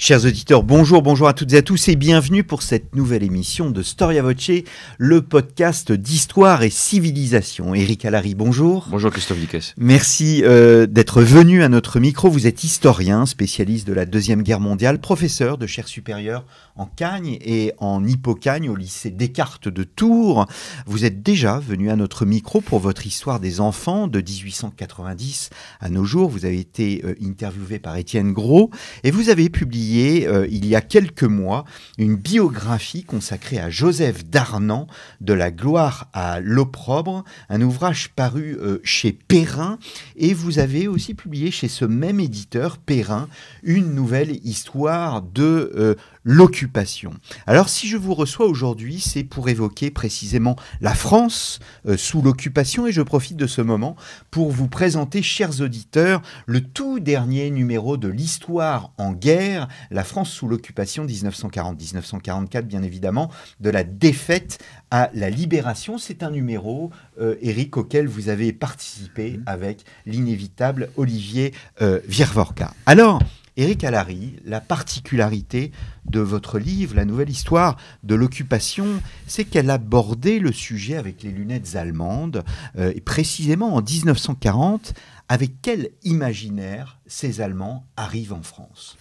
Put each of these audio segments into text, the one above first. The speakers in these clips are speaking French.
Chers auditeurs, bonjour, bonjour à toutes et à tous et bienvenue pour cette nouvelle émission de Storia Voce, le podcast d'histoire et civilisation. Éric Alary, bonjour. Bonjour Christophe Dickès. Merci euh, d'être venu à notre micro. Vous êtes historien, spécialiste de la Deuxième Guerre mondiale, professeur de chaire supérieure en Cagne et en Hippocagne au lycée Descartes de Tours. Vous êtes déjà venu à notre micro pour votre histoire des enfants de 1890 à nos jours. Vous avez été euh, interviewé par Étienne Gros et vous avez publié euh, il y a quelques mois une biographie consacrée à Joseph Darnan, de la gloire à l'opprobre, un ouvrage paru euh, chez Perrin, et vous avez aussi publié chez ce même éditeur, Perrin, une nouvelle histoire de euh, l'occupation. Alors si je vous reçois aujourd'hui, c'est pour évoquer précisément la France euh, sous l'occupation et je profite de ce moment pour vous présenter, chers auditeurs, le tout dernier numéro de l'histoire en guerre, la France sous l'occupation 1940-1944 bien évidemment, de la défaite à la libération. C'est un numéro, euh, Éric, Eric, auquel vous avez participé mmh. avec l'inévitable Olivier euh, virvorka Alors, Éric Allary, la particularité de votre livre, La nouvelle histoire de l'occupation, c'est qu'elle abordait le sujet avec les lunettes allemandes, euh, et précisément en 1940, avec quel imaginaire ces Allemands arrivent en France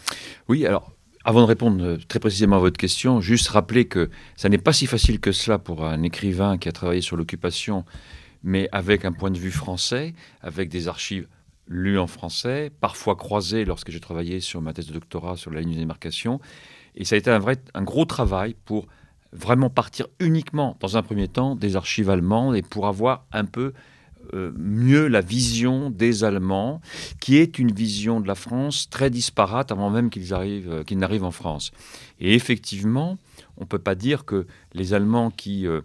Oui, alors avant de répondre euh, très précisément à votre question, juste rappeler que ça n'est pas si facile que cela pour un écrivain qui a travaillé sur l'occupation, mais avec un point de vue français, avec des archives lu en français, parfois croisé lorsque j'ai travaillé sur ma thèse de doctorat sur la ligne de démarcation. Et ça a été un, vrai, un gros travail pour vraiment partir uniquement, dans un premier temps, des archives allemandes et pour avoir un peu euh, mieux la vision des Allemands, qui est une vision de la France très disparate avant même qu'ils arrivent, euh, qu'ils n'arrivent en France. Et effectivement, on ne peut pas dire que les Allemands qui euh,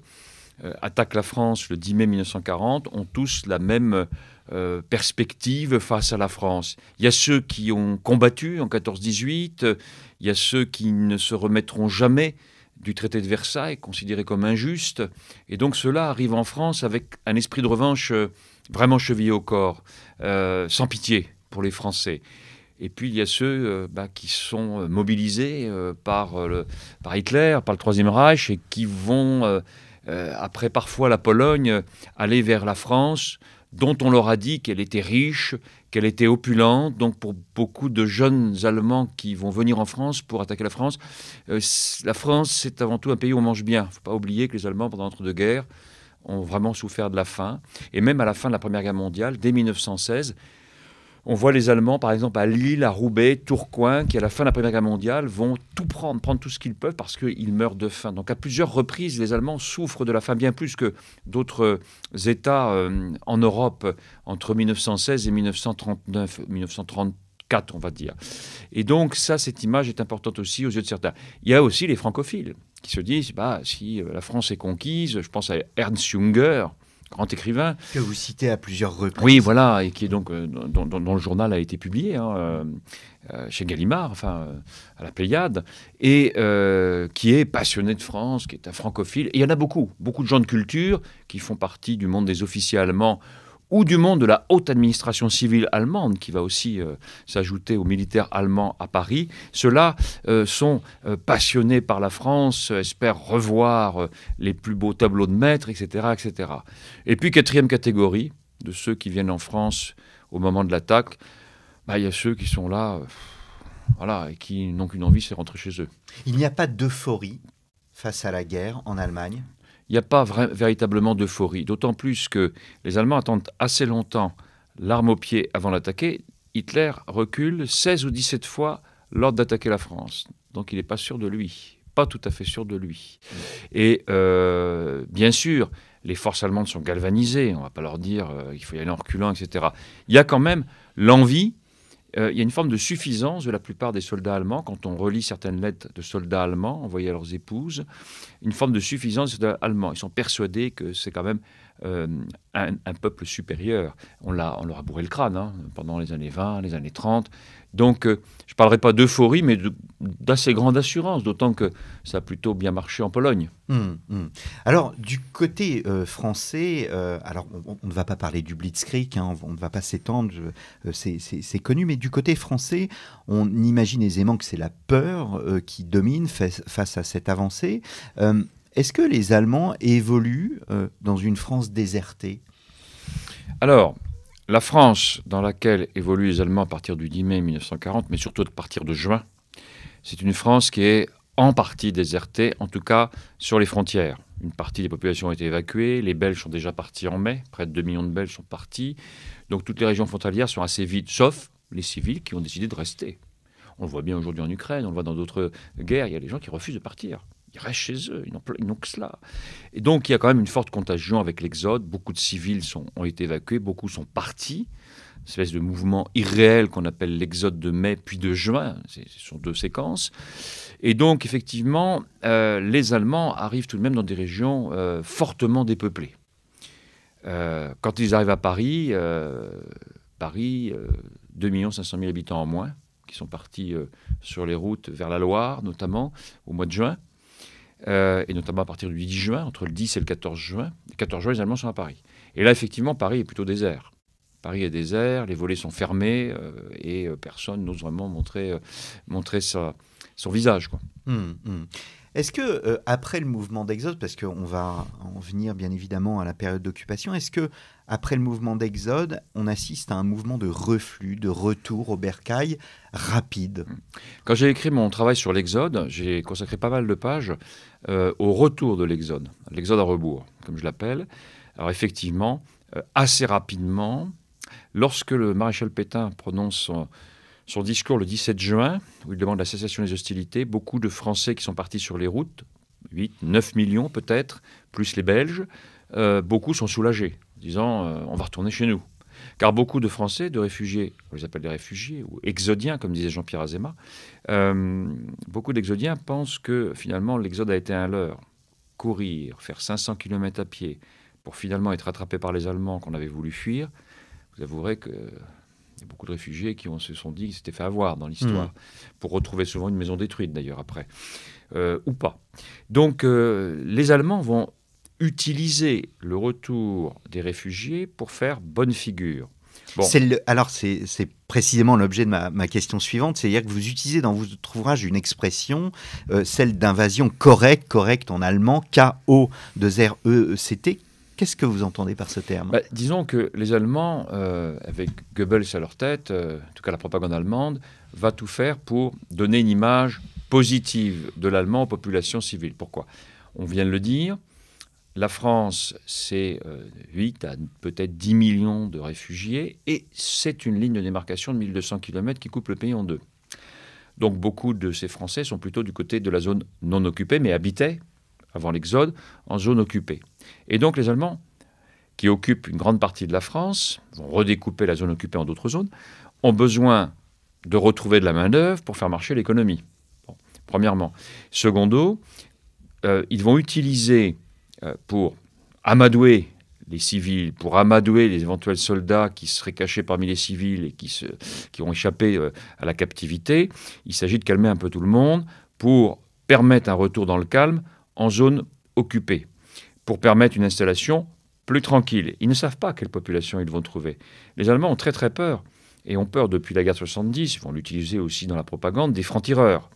attaquent la France le 10 mai 1940 ont tous la même euh, perspective face à la France. Il y a ceux qui ont combattu en 14-18, il y a ceux qui ne se remettront jamais du traité de Versailles, considéré comme injuste. Et donc cela arrive en France avec un esprit de revanche euh, vraiment chevillé au corps, euh, sans pitié pour les Français. Et puis il y a ceux bah, qui sont mobilisés par, par Hitler, par le Troisième Reich, et qui vont, après parfois la Pologne, aller vers la France dont on leur a dit qu'elle était riche, qu'elle était opulente. Donc pour beaucoup de jeunes Allemands qui vont venir en France pour attaquer la France, euh, la France, c'est avant tout un pays où on mange bien. Il ne faut pas oublier que les Allemands, pendant l'entre-deux-guerres, ont vraiment souffert de la faim. Et même à la fin de la Première Guerre mondiale, dès 1916, on voit les Allemands, par exemple, à Lille, à Roubaix, Tourcoing, qui à la fin de la Première Guerre mondiale vont tout prendre, prendre tout ce qu'ils peuvent parce qu'ils meurent de faim. Donc à plusieurs reprises, les Allemands souffrent de la faim bien plus que d'autres euh, États euh, en Europe entre 1916 et 1939, 1934, on va dire. Et donc ça, cette image est importante aussi aux yeux de certains. Il y a aussi les francophiles qui se disent, bah, si euh, la France est conquise, je pense à Ernst Junger, grand écrivain. Que vous citez à plusieurs reprises. Oui, voilà, et qui est donc euh, dont, le journal a été publié hein, euh, euh, chez Gallimard, enfin à la Pléiade, et qui est passionné de France, qui est un francophile. il y en a beaucoup, beaucoup de gens de culture qui font partie du monde des officiers allemands ou du monde de la haute administration civile allemande, qui va aussi euh, s'ajouter aux militaires allemands à Paris, ceux-là euh, sont euh, passionnés par la France, espèrent revoir les plus beaux tableaux de maître, etc., etc. Et puis, quatrième catégorie, de ceux qui viennent en France au moment de l'attaque, bah, il y a ceux qui sont là, voilà, et qui n'ont qu'une envie, c'est rentrer chez eux. Il n'y a pas d'euphorie face à la guerre en Allemagne il n'y a pas véritablement d'euphorie. D'autant plus que les Allemands attendent assez longtemps l'arme au pied avant d'attaquer. Hitler recule 16 ou 17 fois lors d'attaquer la France. Donc il n'est pas sûr de lui. Pas tout à fait sûr de lui. Et euh, bien sûr, les forces allemandes sont galvanisées. On ne va pas leur dire qu'il euh, faut y aller en reculant, etc. Il y a quand même l'envie euh, il y a une forme de suffisance de la plupart des soldats allemands, quand on relit certaines lettres de soldats allemands envoyées à leurs épouses, une forme de suffisance des soldats allemands. Ils sont persuadés que c'est quand même euh, un, peuple supérieur. On, l'a, on leur a bourré le crâne hein, pendant les années 20, les années 30. Donc, euh, je ne parlerai pas d'euphorie, mais d'assez grande assurance, d'autant que ça a plutôt bien marché en Pologne. Hum, hum. Alors, du côté euh, français, alors on, ne va pas parler du Blitzkrieg, hein, on, ne va pas s'étendre, c'est, connu, mais du côté français, on imagine aisément que c'est la peur qui domine face à cette avancée. Est-ce que les Allemands évoluent euh, dans une France désertée Alors, la France dans laquelle évoluent les Allemands à partir du 10 mai 1940, mais surtout à partir de juin, c'est une France qui est en partie désertée, en tout cas sur les frontières. Une partie des populations ont été évacuées, les Belges sont déjà partis en mai, près de 2 millions de Belges sont partis, donc toutes les régions frontalières sont assez vides, sauf les civils qui ont décidé de rester. On le voit bien aujourd'hui en Ukraine, on le voit dans d'autres guerres, il y a des gens qui refusent de partir. Ils restent chez eux, ils n'ont que cela. Et donc il y a quand même une forte contagion avec l'exode. Beaucoup de civils sont, ont été évacués, beaucoup sont partis. Une espèce de mouvement irréel qu'on appelle l'exode de mai puis de juin. Ce sont deux séquences. Et donc effectivement, euh, les Allemands arrivent tout de même dans des régions euh, fortement dépeuplées. Euh, quand ils arrivent à Paris, Paris, 2 500 000 habitants en moins, qui sont partis sur les routes vers la Loire notamment au mois de juin. Euh, et notamment à partir du 10 juin, entre le 10 et le 14 juin. Le 14 juin, les Allemands sont à Paris. Et là, effectivement, Paris est plutôt désert. Paris est désert, les volets sont fermés euh, et euh, personne n'ose vraiment montrer, montrer son visage. Quoi. Hum, hum. Est-ce que, euh, après le mouvement d'Exode, parce qu'on va en venir bien évidemment à la période d'occupation, est-ce que, après le mouvement d'Exode, on assiste à un mouvement de reflux, de retour au bercail rapide Quand j'ai écrit mon travail sur l'Exode, j'ai consacré pas mal de pages euh, au retour de l'Exode, l'Exode à rebours, comme je l'appelle. Alors, effectivement, euh, assez rapidement, lorsque le maréchal Pétain prononce son discours le 17 juin, où il demande la cessation des hostilités, beaucoup de Français qui sont partis sur les routes, 8, 9 millions peut-être, plus les Belges, euh, beaucoup sont soulagés, disant euh, on va retourner chez nous. Car beaucoup de Français, de réfugiés, on les appelle des réfugiés, ou exodiens, comme disait Jean-Pierre Azéma, euh, beaucoup d'exodiens pensent que finalement l'exode a été un leurre. Courir, faire 500 km à pied, pour finalement être rattrapé par les Allemands qu'on avait voulu fuir, vous avouerez que il y a beaucoup de réfugiés qui se sont dit qu'ils s'étaient fait avoir dans l'histoire, hmm. pour retrouver souvent une maison détruite d'ailleurs après, euh, ou pas. Donc euh, les Allemands vont utiliser le retour des réfugiés pour faire bonne figure. Bon. alors, c'est précisément l'objet de ma, question suivante, c'est-à-dire que vous utilisez dans votre ouvrage une expression, euh, celle d'invasion correcte, correcte en allemand, K.O. o 2 r e, e c t Qu'est-ce que vous entendez par ce terme bah, Disons que les Allemands, euh, avec Goebbels à leur tête, euh, en tout cas la propagande allemande, va tout faire pour donner une image positive de l'allemand aux populations civiles. Pourquoi On vient de le dire, la France, c'est 8 euh, à peut-être 10 millions de réfugiés et c'est une ligne de démarcation de 1200 km qui coupe le pays en deux. Donc beaucoup de ces Français sont plutôt du côté de la zone non occupée, mais habitaient, avant l'Exode, en zone occupée. Et donc les Allemands, qui occupent une grande partie de la France, vont redécouper la zone occupée en d'autres zones, ont besoin de retrouver de la main-d'œuvre pour faire marcher l'économie. premièrement. Secondo, euh, ils vont utiliser euh, pour amadouer les civils, pour amadouer les éventuels soldats qui seraient cachés parmi les civils et qui, se, qui ont échappé euh, à la captivité, il s'agit de calmer un peu tout le monde pour permettre un retour dans le calme en zone occupée pour permettre une installation plus tranquille. Ils ne savent pas quelle population ils vont trouver. Les Allemands ont très très peur, et ont peur depuis la guerre 70, ils vont l'utiliser aussi dans la propagande, des francs-tireurs.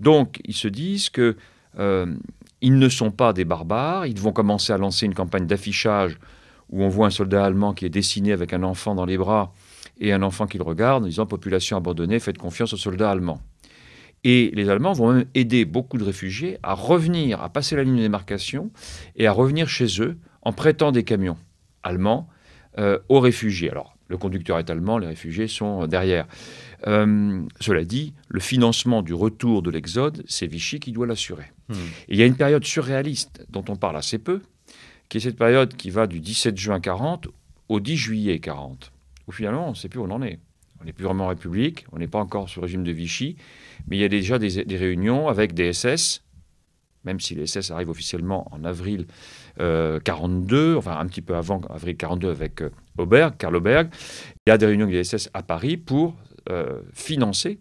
Donc ils se disent que euh, ils ne sont pas des barbares, ils vont commencer à lancer une campagne d'affichage où on voit un soldat allemand qui est dessiné avec un enfant dans les bras et un enfant qui le regarde en disant population abandonnée, faites confiance aux soldats allemands. Et les Allemands vont aider beaucoup de réfugiés à revenir, à passer la ligne de démarcation et à revenir chez eux en prêtant des camions allemands euh, aux réfugiés. Alors, le conducteur est allemand, les réfugiés sont derrière. Euh, cela dit, le financement du retour de l'exode, c'est Vichy qui doit l'assurer. Hmm. Il y a une période surréaliste dont on parle assez peu, qui est cette période qui va du 17 juin 40 au 10 juillet 40, où finalement on ne sait plus où on en est. On n'est plus vraiment République, on n'est pas encore sous le régime de Vichy, mais il y a déjà des, réunions avec des SS, même si les SS arrivent officiellement en avril 42, euh, enfin un petit peu avant avril 42 avec euh, Karl Auberg, il y a des réunions avec des SS à Paris pour euh, financer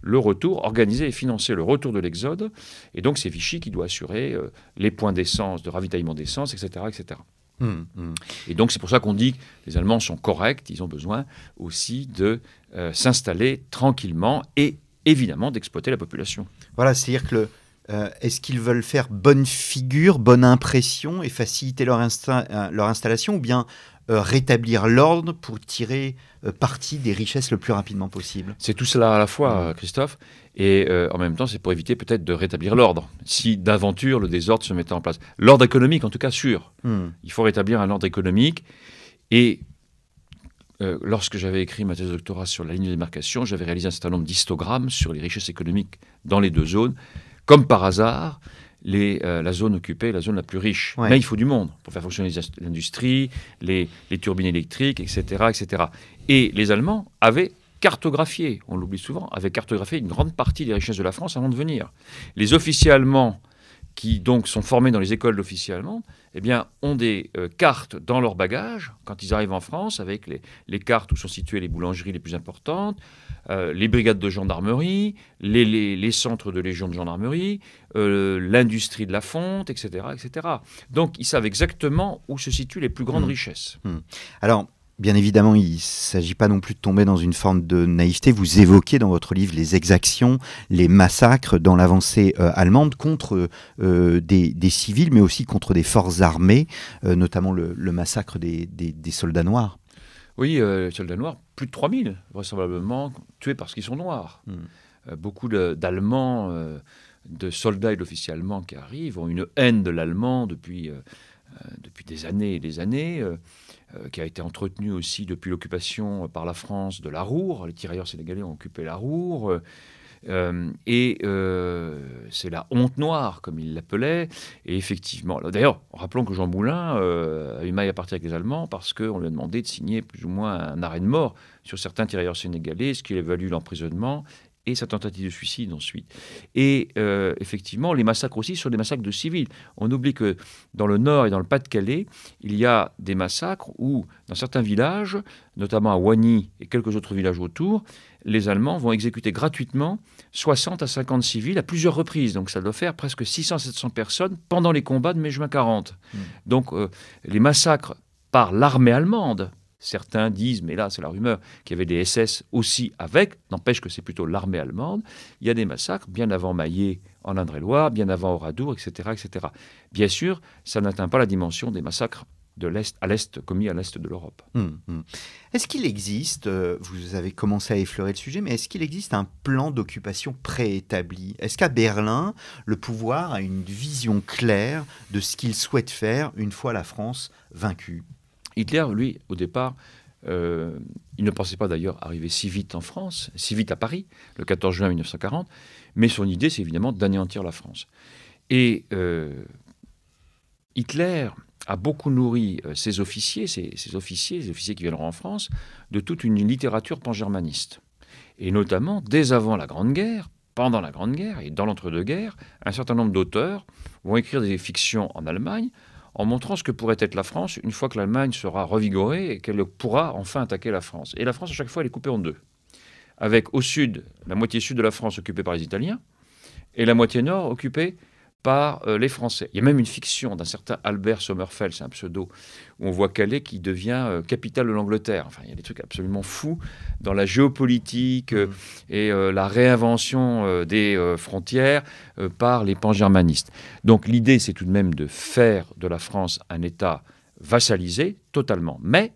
le retour, organiser et financer le retour de l'Exode. Et donc c'est Vichy qui doit assurer les points d'essence, de ravitaillement d'essence, etc. etc. Hum, hum. Et donc c'est pour ça qu'on dit que les Allemands sont corrects, ils ont besoin aussi de euh, s'installer tranquillement et évidemment d'exploiter la population. Voilà, c'est-à-dire que euh, est-ce qu'ils veulent faire bonne figure, bonne impression et faciliter leur, euh, installation ou bien rétablir l'ordre pour tirer parti des richesses le plus rapidement possible C'est tout cela à la fois, mmh. Christophe, et en même temps c'est pour éviter peut-être de rétablir l'ordre, si d'aventure le désordre se mettait en place. L'ordre économique en tout cas sûr. Mmh. Il faut rétablir un ordre économique et euh, lorsque j'avais écrit ma thèse de doctorat sur la ligne de démarcation, j'avais réalisé un certain nombre d'histogrammes sur les richesses économiques dans les deux zones. Comme par hasard, euh, la zone occupée est la zone la plus riche. Mais il faut du monde pour faire fonctionner l'industrie, les, les, turbines électriques, etc., etc. Et les Allemands avaient cartographié, on l'oublie souvent, avaient cartographié une grande partie des richesses de la France avant de venir. Les officiers allemands qui donc sont formés dans les écoles d'officiers allemands, eh bien, ont des euh, cartes dans leur bagage quand ils arrivent en France, avec les, cartes où sont situées les boulangeries les plus importantes, euh, les brigades de gendarmerie, les, les, centres de légion de gendarmerie, euh, l'industrie de la fonte, etc., etc. Donc, ils savent exactement où se situent les plus grandes mmh. richesses. Mmh. Alors, Bien évidemment, il ne s'agit pas non plus de tomber dans une forme de naïveté. Vous évoquez dans votre livre les exactions, les massacres dans l'avancée euh, allemande contre euh, des, civils, mais aussi contre des forces armées, euh, notamment le, massacre des, soldats noirs. Oui, les soldats noirs, plus de 3000, vraisemblablement, tués parce qu'ils sont noirs. Hmm. beaucoup d'Allemands, de, soldats et d'officiers allemands qui arrivent, ont une haine de l'allemand depuis, depuis des années et des années. Euh, qui a été entretenu aussi depuis l'occupation par la France de la Roure. Les tirailleurs sénégalais ont occupé la Roure. Euh, et euh, c'est la honte noire, comme il l'appelait. Et effectivement, d'ailleurs, rappelons que Jean Moulin a eu maille à partir avec les Allemands parce qu'on lui a demandé de signer plus ou moins un arrêt de mort sur certains tirailleurs sénégalais, ce qui lui l'emprisonnement et sa tentative de suicide ensuite. Et euh, effectivement, les massacres aussi sont des massacres de civils. On oublie que dans le Nord et dans le Pas-de-Calais, il y a des massacres où, dans certains villages, notamment à Wagny et quelques autres villages autour, les Allemands vont exécuter gratuitement 60 à 50 civils à plusieurs reprises. Donc ça doit faire presque 600-700 personnes pendant les combats de mai-juin 40. Hmm. Donc euh, les massacres par l'armée allemande, Certains disent, mais là c'est la rumeur, qu'il y avait des SS aussi avec, n'empêche que c'est plutôt l'armée allemande. Il y a des massacres bien avant Maillé en Indre-et-Loire, bien avant Oradour, etc., etc. Bien sûr, ça n'atteint pas la dimension des massacres de l'Est à l'Est, commis à l'Est de l'Europe. Hum, hum. Est-ce qu'il existe, euh, vous avez commencé à effleurer le sujet, mais est-ce qu'il existe un plan d'occupation préétabli Est-ce qu'à Berlin, le pouvoir a une vision claire de ce qu'il souhaite faire une fois la France vaincue Hitler, lui, au départ, euh, il ne pensait pas d'ailleurs arriver si vite en France, si vite à Paris, le 14 juin 1940, mais son idée, c'est évidemment d'anéantir la France. Et euh, Hitler a beaucoup nourri euh, ses officiers, ses, officiers, les officiers qui viendront en France, de toute une littérature pangermaniste. Et notamment, dès avant la Grande Guerre, pendant la Grande Guerre et dans l'entre-deux-guerres, un certain nombre d'auteurs vont écrire des fictions en Allemagne en montrant ce que pourrait être la France une fois que l'Allemagne sera revigorée et qu'elle pourra enfin attaquer la France. Et la France, à chaque fois, elle est coupée en deux. Avec au sud, la moitié sud de la France occupée par les Italiens et la moitié nord occupée par euh, les Français. Il y a même une fiction d'un certain Albert Sommerfeld, c'est un pseudo, où on voit Calais qui devient euh, capitale de l'Angleterre. Enfin, il y a des trucs absolument fous dans la géopolitique euh, mmh. et la réinvention des frontières par les pan-germanistes. Donc l'idée, c'est tout de même de faire de la France un État vassalisé totalement. Mais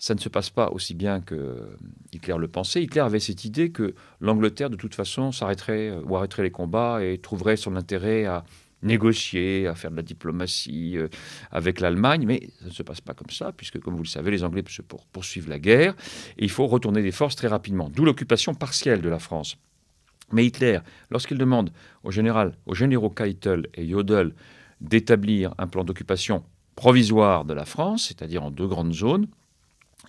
ça ne se passe pas aussi bien que Hitler le pensait. Hitler avait cette idée que l'Angleterre, de toute façon, s'arrêterait euh, ou arrêterait les combats et trouverait son intérêt à négocier, à faire de la diplomatie euh, avec l'Allemagne, mais ça ne se passe pas comme ça, puisque, comme vous le savez, les Anglais poursuivent la guerre, et il faut retourner des forces très rapidement, d'où l'occupation partielle de la France. Mais Hitler, lorsqu'il demande au général, aux généraux Keitel et Jodl d'établir un plan d'occupation provisoire de la France, c'est-à-dire en deux grandes zones,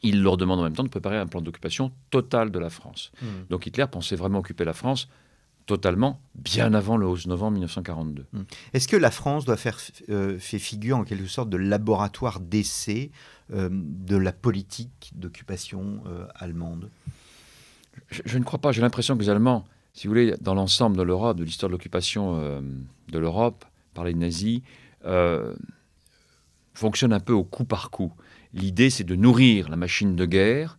il leur demande en même temps de préparer un plan d'occupation total de la France. Hmm. Donc Hitler pensait vraiment occuper la France totalement bien avant le 11 novembre 1942. Hmm. Est-ce que la France doit faire euh, figure en quelque sorte de laboratoire d'essai euh, de la politique d'occupation euh, allemande je, je, ne crois pas. J'ai l'impression que les Allemands, si vous voulez, dans l'ensemble de l'Europe, de l'histoire de l'occupation de l'Europe par les nazis, fonctionnent un peu au coup par coup. L'idée, c'est de nourrir la machine de guerre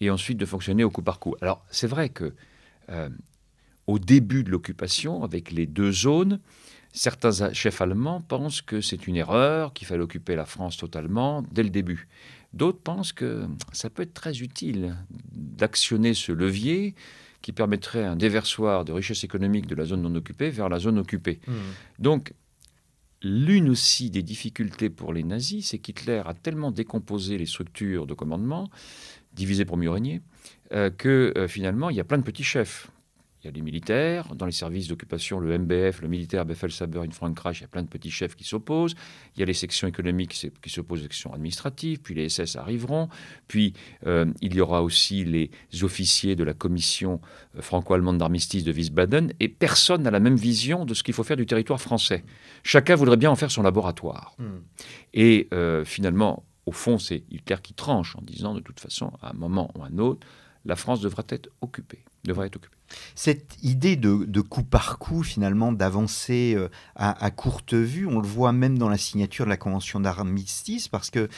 et ensuite de fonctionner au coup par coup. Alors, c'est vrai que euh, au début de l'occupation, avec les deux zones, certains chefs allemands pensent que c'est une erreur, qu'il fallait occuper la France totalement dès le début. D'autres pensent que ça peut être très utile d'actionner ce levier qui permettrait un déversoir de richesses économiques de la zone non occupée vers la zone occupée. Mmh. Donc, L'une aussi des difficultés pour les nazis, c'est qu'Hitler a tellement décomposé les structures de commandement, divisées pour mieux régner, euh, que euh, finalement, il y a plein de petits chefs il y a les militaires, dans les services d'occupation, le MBF, le militaire, Beffelsaber, Frankreich. il y a plein de petits chefs qui s'opposent, il y a les sections économiques qui s'opposent aux sections administratives, puis les SS arriveront, puis euh, il y aura aussi les officiers de la commission euh, franco-allemande d'armistice de Wiesbaden, et personne n'a la même vision de ce qu'il faut faire du territoire français. Chacun voudrait bien en faire son laboratoire. Hmm. Et euh, finalement, au fond, c'est Hitler qui tranche en disant, de toute façon, à un moment ou à un autre, la France devra être occupée, devra être occupée. Cette idée de, coup par coup, finalement, d'avancer euh, à, courte vue, on le voit même dans la signature de la Convention d'armistice, parce qu'elle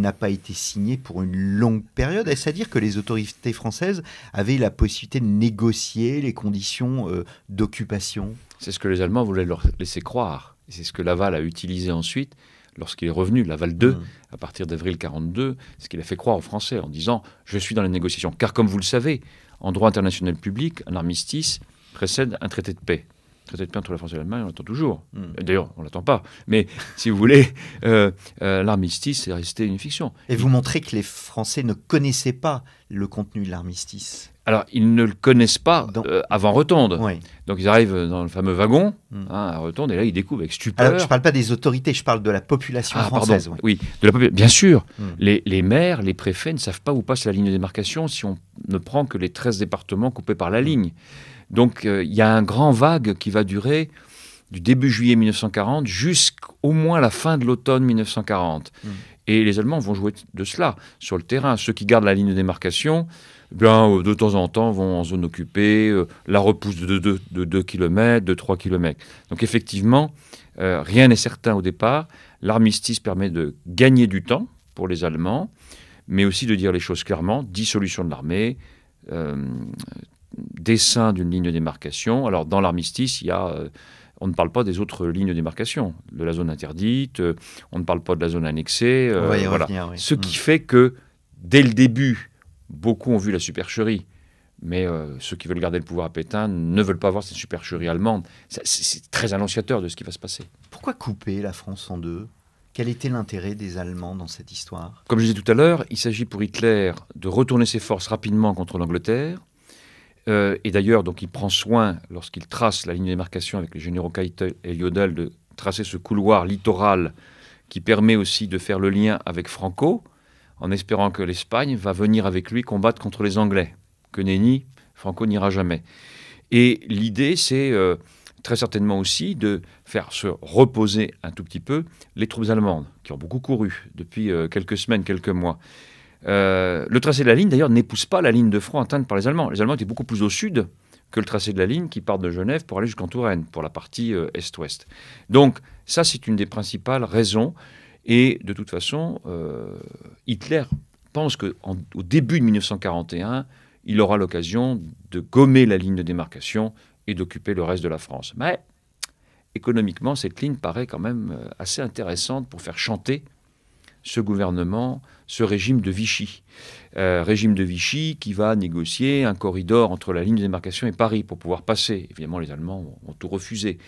n'a pas été signée pour une longue période. Est-ce à dire que les autorités françaises avaient la possibilité de négocier les conditions euh, d'occupation C'est ce que les Allemands voulaient leur laisser croire. C'est ce que Laval a utilisé ensuite lorsqu'il est revenu, Laval 2, mmh. à partir d'avril 42, ce qu'il a fait croire aux Français en disant Je suis dans les négociations. Car comme vous le savez, en droit international public, un armistice précède un traité de paix. traité de paix entre la France et l'Allemagne, on l'attend toujours. Mmh. D'ailleurs, on ne l'attend pas. Mais si vous voulez, euh, euh, l'armistice est resté une fiction. Et vous montrez que les Français ne connaissaient pas le contenu de l'armistice. Alors, ils ne le connaissent pas euh, avant Rotonde. Donc, ils arrivent dans le fameux wagon hmm. hein, à Rotonde, et là, ils découvrent avec stupeur. Alors, je ne parle pas des autorités, je parle de la population ah, française. Oui, bien sûr. Hmm. Les, maires, les préfets ne savent pas où passe la ligne de démarcation si on ne prend que les 13 départements coupés par la hmm. ligne. Donc, euh, il y a un grand vague qui va durer du début juillet 1940 jusqu'au moins la fin de l'automne 1940. Et les Allemands vont jouer de cela sur le terrain. Ceux qui gardent la ligne de démarcation eh euh, de temps en temps, vont en zone occupée, euh, la repousse de 2 de, de km, de 3 km. Donc effectivement, euh, rien n'est certain au départ. L'armistice permet de gagner du temps pour les Allemands, mais aussi de dire les choses clairement, dissolution de l'armée, dessin d'une ligne de démarcation. Alors dans l'armistice, il y a, on ne parle pas des autres lignes de démarcation, de la zone interdite, on ne parle pas de la zone annexée. Ce qui hmm. fait que dès le début, Beaucoup ont vu la supercherie, mais euh, ceux qui veulent garder le pouvoir à Pétain ne veulent pas voir cette supercherie allemande. C'est très annonciateur de ce qui va se passer. Pourquoi couper la France en deux quel était l'intérêt des Allemands dans cette histoire Comme je disais tout à l'heure, il s'agit pour Hitler de retourner ses forces rapidement contre l'Angleterre. Euh, et d'ailleurs, donc, il prend soin, lorsqu'il trace la ligne de démarcation avec les généraux Keitel et Jodl, de tracer ce couloir littoral qui permet aussi de faire le lien avec Franco en espérant que l'Espagne va venir avec lui combattre contre les Anglais, que Nenni, Franco n'ira jamais. Et l'idée, c'est euh, très certainement aussi de faire se reposer un tout petit peu les troupes allemandes, qui ont beaucoup couru depuis euh, quelques semaines, quelques mois. Euh, le tracé de la ligne, d'ailleurs, n'épouse pas la ligne de front atteinte par les Allemands. Les Allemands étaient beaucoup plus au sud que le tracé de la ligne qui part de Genève pour aller jusqu'en Touraine, pour la partie est-ouest. Donc, ça, c'est une des principales raisons et de toute façon, euh, Hitler pense qu'au début de 1941, il aura l'occasion de gommer la ligne de démarcation et d'occuper le reste de la France. Mais économiquement, cette ligne paraît quand même euh, assez intéressante pour faire chanter ce gouvernement, ce régime de Vichy. Euh, régime de Vichy qui va négocier un corridor entre la ligne de démarcation et Paris pour pouvoir passer. Évidemment, les Allemands ont tout refusé.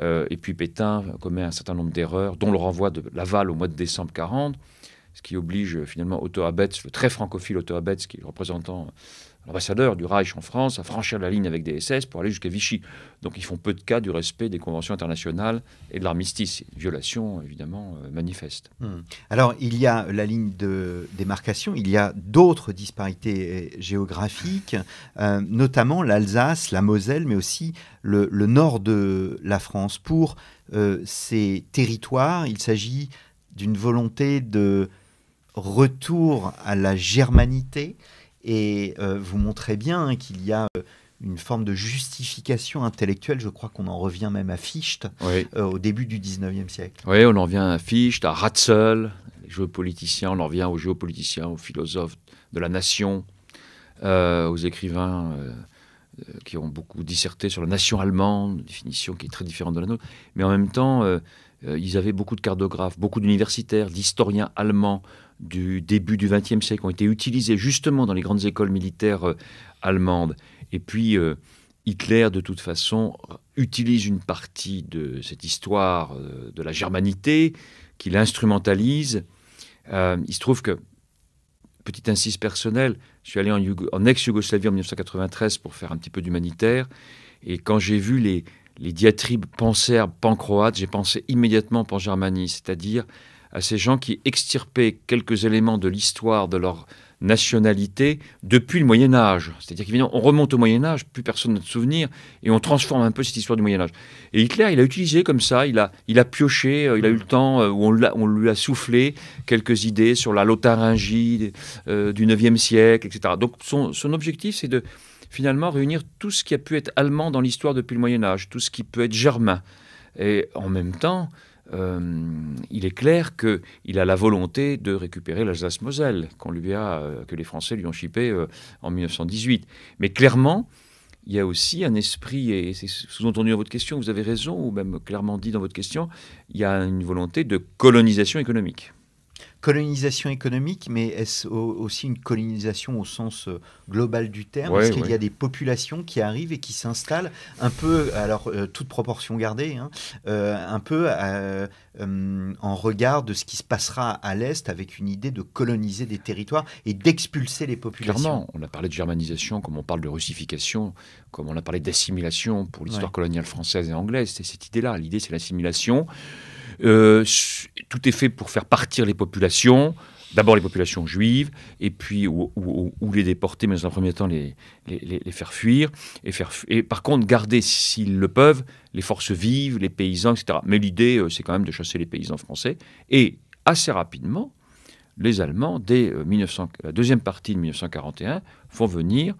Euh, et puis Pétain commet un certain nombre d'erreurs, dont le renvoi de Laval au mois de décembre 40, ce qui oblige euh, finalement Otto Abetz, le très francophile Otto Abetz, qui est le représentant l'ambassadeur du Reich en France a franchi la ligne avec des SS pour aller jusqu'à Vichy. Donc ils font peu de cas du respect des conventions internationales et de l'armistice. Violation évidemment euh, manifeste. Hmm. Alors il y a la ligne de démarcation, il y a d'autres disparités euh, géographiques, euh, notamment l'Alsace, la Moselle, mais aussi le, nord de la France. Pour ces territoires, il s'agit d'une volonté de retour à la germanité et euh, vous montrez bien hein, qu'il y a euh, une forme de justification intellectuelle. Je crois qu'on en revient même à Fichte euh, au début du 19e siècle. Oui, on en revient à Fichte, à Ratzel, les géopoliticiens, on en revient aux géopoliticiens, aux philosophes de la nation, aux écrivains qui ont beaucoup disserté sur la nation allemande, une définition qui est très différente de la nôtre. Mais en même temps, ils avaient beaucoup de cartographes, beaucoup d'universitaires, d'historiens allemands, du début du XXe siècle ont été utilisés justement dans les grandes écoles militaires euh, allemandes. Et puis euh, Hitler, de toute façon, utilise une partie de cette histoire euh, de la germanité qu'il instrumentalise. il se trouve que petite insiste personnelle, je suis allé en, ex-Yougoslavie en 1993 pour faire un petit peu d'humanitaire. Et quand j'ai vu les, les diatribes pan-serbes, pan-croates, j'ai pensé immédiatement pan-germanie, c'est-à-dire à ces gens qui extirpaient quelques éléments de l'histoire de leur nationalité depuis le Moyen Âge. C'est-à-dire qu'on on remonte au Moyen Âge, plus personne n'a de souvenir, et on transforme un peu cette histoire du Moyen Âge. Et Hitler, il a utilisé comme ça, il a, il a pioché, euh, il a eu le temps euh, où on, on lui a soufflé quelques idées sur la Lotharingie euh, du 9e siècle, etc. Donc son, son objectif, c'est de finalement réunir tout ce qui a pu être allemand dans l'histoire depuis le Moyen Âge, tout ce qui peut être germain. Et en même temps, euh, il est clair qu'il a la volonté de récupérer l'Alsace-Moselle euh, que les Français lui ont chipé euh, en 1918. Mais clairement, il y a aussi un esprit, et c'est sous-entendu dans votre question, vous avez raison, ou même clairement dit dans votre question, il y a une volonté de colonisation économique colonisation économique, mais est-ce aussi une colonisation au sens euh, global du terme Est-ce qu'il y a des populations qui arrivent et qui s'installent un peu, alors euh, toute proportion gardée, hein, euh, un peu en regard de ce qui se passera à l'Est avec une idée de coloniser des territoires et d'expulser les populations Clairement, on a parlé de germanisation, comme on parle de russification, comme on a parlé d'assimilation pour l'histoire coloniale française et anglaise. C'est cette idée-là. L'idée, c'est l'assimilation. Euh, tout est fait pour faire partir les populations, d'abord les populations juives, et puis ou, les déporter, mais dans un premier temps les, les, faire fuir, et, faire, et par contre garder, s'ils le peuvent, les forces vives, les paysans, etc. Mais l'idée, euh, c'est quand même de chasser les paysans français, et assez rapidement, les Allemands, dès 1900, euh, la deuxième partie de 1941, font venir